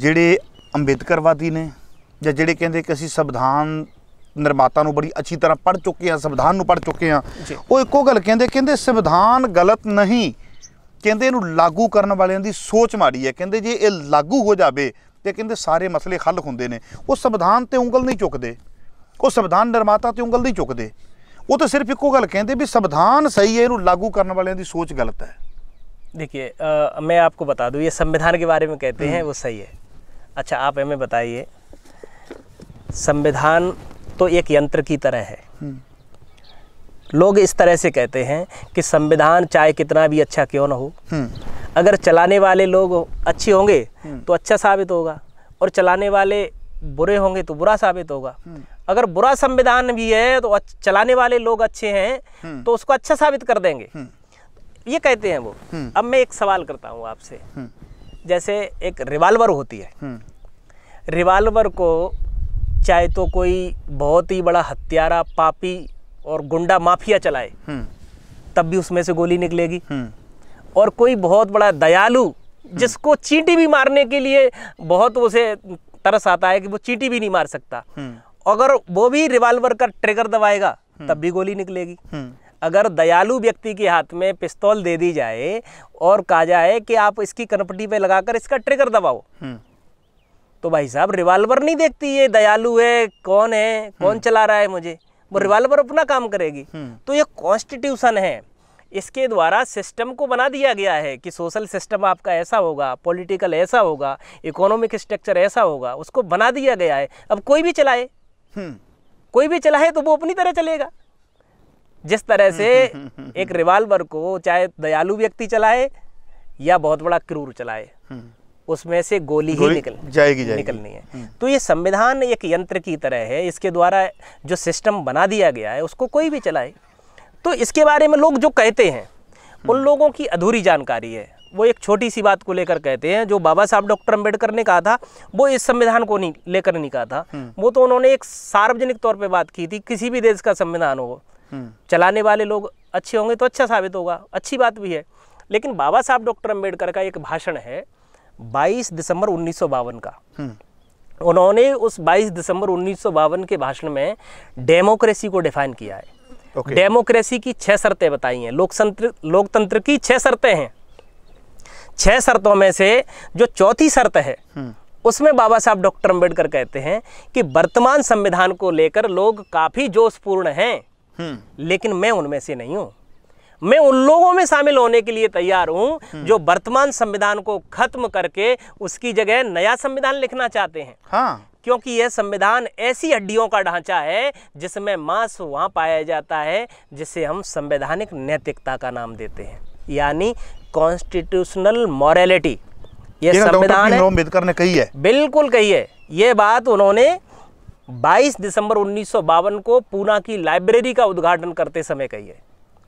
ਜਿਹੜੇ ਅੰਬੇਦਕਰਵਾਦੀ ਨੇ ਜਾਂ ਜਿਹੜੇ ਕਹਿੰਦੇ ਕਿ ਅਸੀਂ ਸੰਵਿਧਾਨ ਨਿਰਮਾਤਾ ਨੂੰ ਬੜੀ ਅੱਛੀ ਤਰ੍ਹਾਂ ਪੜ ਚੁੱਕੇ ਆ ਸੰਵਿਧਾਨ ਨੂੰ ਪੜ ਚੁੱਕੇ ਆ ਉਹ ਇੱਕੋ ਗੱਲ ਕਹਿੰਦੇ ਕਹਿੰਦੇ ਸੰਵਿਧਾਨ ਗਲਤ ਨਹੀਂ ਕਹਿੰਦੇ ਇਹਨੂੰ ਲਾਗੂ ਕਰਨ ਵਾਲਿਆਂ ਦੀ ਸੋਚ ਮਾੜੀ ਹੈ ਕਹਿੰਦੇ ਜੇ ਇਹ ਲਾਗੂ ਹੋ ਜਾਵੇ ਤੇ ਕਹਿੰਦੇ ਸਾਰੇ ਮਸਲੇ ਹੱਲ ਹੁੰਦੇ ਨੇ ਉਹ ਸੰਵਿਧਾਨ ਤੇ ਉਂਗਲ ਨਹੀਂ ਚੁੱਕਦੇ ਉਹ ਸੰਵਿਧਾਨ ਨਿਰਮਾਤਾ ਤੇ ਉਂਗਲ ਨਹੀਂ ਚੁੱਕਦੇ ਉਹ ਤਾਂ ਸਿਰਫ ਇੱਕੋ ਗੱਲ ਕਹਿੰਦੇ ਵੀ ਸੰਵਿਧਾਨ ਸਹੀ ਹੈ ਇਹਨੂੰ ਲਾਗੂ ਕਰਨ ਵਾਲਿਆਂ ਦੀ ਸੋਚ ਗਲਤ ਹੈ ਦੇਖਿਏ ਮੈਂ ਆਪਕੋ ਬਤਾ ਦੂੰ ਇਹ ਸੰਵਿਧਾਨ ਕੇ ਬਾਰੇ में ਕਹਤੇ हैं ਉਹ ਸਹੀ ਹੈ अच्छा आप हमें बताइए संविधान तो एक यंत्र की तरह है हम्म। लोग इस तरह से कहते हैं कि संविधान चाहे कितना भी अच्छा क्यों ना हो हम्म। अगर चलाने वाले लोग अच्छे होंगे हम्म। तो अच्छा साबित होगा और चलाने वाले बुरे होंगे तो बुरा साबित होगा अगर बुरा संविधान भी है तो चलाने वाले लोग अच्छे हैं तो उसको अच्छा साबित कर देंगे ये कहते हैं वो अब मैं एक सवाल करता हूँ आपसे जैसे एक रिवाल्वर होती है हम्म। रिवाल्वर को चाहे तो कोई बहुत ही बड़ा हत्यारा पापी और गुंडा माफिया चलाए हम्म। तब भी उसमें से गोली निकलेगी हम्म। और कोई बहुत बड़ा दयालु जिसको चींटी भी मारने के लिए बहुत उसे तरस आता है कि वो चींटी भी नहीं मार सकता अगर वो भी रिवाल्वर का ट्रिगर दबाएगा तब भी गोली निकलेगी अगर दयालु व्यक्ति के हाथ में पिस्तौल दे दी जाए और कहा जाए कि आप इसकी कनपटी पे लगाकर इसका ट्रिगर दबाओ हम्म। तो भाई साहब रिवाल्वर नहीं देखती ये दयालु है कौन है कौन हम्म। चला रहा है मुझे वो रिवाल्वर हम्म। अपना काम करेगी तो ये कॉन्स्टिट्यूशन है इसके द्वारा सिस्टम को बना दिया गया है कि सोशल सिस्टम आपका ऐसा होगा पॉलिटिकल ऐसा होगा इकोनॉमिक स्ट्रक्चर ऐसा होगा उसको बना दिया गया है अब कोई भी चलाए कोई भी चलाए तो वो अपनी तरह चलेगा जिस तरह से एक रिवाल्वर को चाहे दयालु व्यक्ति चलाए या बहुत बड़ा क्रूर चलाए हम्म। उसमें से गोली, गोली ही निकल जाएगी, जाएगी निकलनी है हम्म। तो ये संविधान एक यंत्र की तरह है इसके द्वारा जो सिस्टम बना दिया गया है उसको कोई भी चलाए तो इसके बारे में लोग जो कहते हैं हम्म। उन लोगों की अधूरी जानकारी है वो एक छोटी सी बात को लेकर कहते हैं जो बाबा साहब डॉक्टर अम्बेडकर ने कहा था वो इस संविधान को नहीं लेकर नहीं कहा था वो तो उन्होंने एक सार्वजनिक तौर पर बात की थी किसी भी देश का संविधान हो चलाने वाले लोग अच्छे होंगे तो अच्छा साबित होगा अच्छी बात भी है लेकिन बाबा साहब डॉक्टर अम्बेडकर का एक भाषण है बाईस दिसंबर उन्नीस का हम्म। उन्होंने उस 22 दिसंबर उन्नीस के भाषण में डेमोक्रेसी को डिफाइन किया है okay. डेमोक्रेसी की छह शर्तें बताई हैं लोकतंत्र लोकतंत्र की छह शर्तें हैं छह शर्तों में से जो चौथी शर्त है हम्म। उसमें बाबा साहब डॉक्टर अम्बेडकर कहते हैं कि वर्तमान संविधान को लेकर लोग काफ़ी जोशपूर्ण हैं लेकिन मैं उनमें से नहीं हूं मैं उन लोगों में शामिल होने के लिए तैयार हूं जो वर्तमान संविधान को खत्म करके उसकी जगह नया संविधान लिखना चाहते हैं हाँ। क्योंकि यह संविधान ऐसी हड्डियों का ढांचा है जिसमें मांस वहां पाया जाता है जिसे हम संवैधानिक नैतिकता का नाम देते हैं यानी कॉन्स्टिट्यूशनल मॉरेलिटी यह संविधान है ने कही है बिल्कुल कही है ये बात उन्होंने 22 दिसंबर उन्नीस को पूना की लाइब्रेरी का उद्घाटन करते समय कही है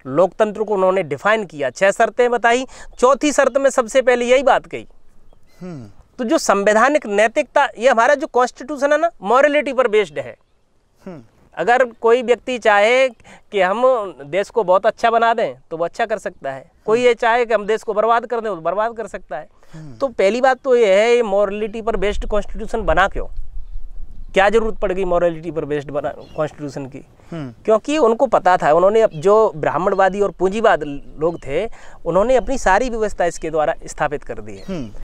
लोकतंत्र को उन्होंने डिफाइन किया छह शर्तें बताई चौथी शर्त में सबसे पहले यही बात कही हम्म। तो जो संवैधानिक नैतिकता ये हमारा जो कॉन्स्टिट्यूशन है ना मॉरलिटी पर बेस्ड है हम्म। अगर कोई व्यक्ति चाहे कि हम देश को बहुत अच्छा बना दें तो वो अच्छा कर सकता है कोई हम्म। ये चाहे कि हम देश को बर्बाद कर दें तो बर्बाद कर सकता है तो पहली बात तो ये है ये मॉरलिटी पर बेस्ड कॉन्स्टिट्यूशन बना क्यों क्या जरूरत पड़ गई मॉरलिटी पर बेस्ड बना कॉन्स्टिट्यूशन की हम्म। क्योंकि उनको पता था उन्होंने जो ब्राह्मणवादी और पूंजीवाद लोग थे उन्होंने अपनी सारी व्यवस्था इसके द्वारा स्थापित कर दी है हम्म।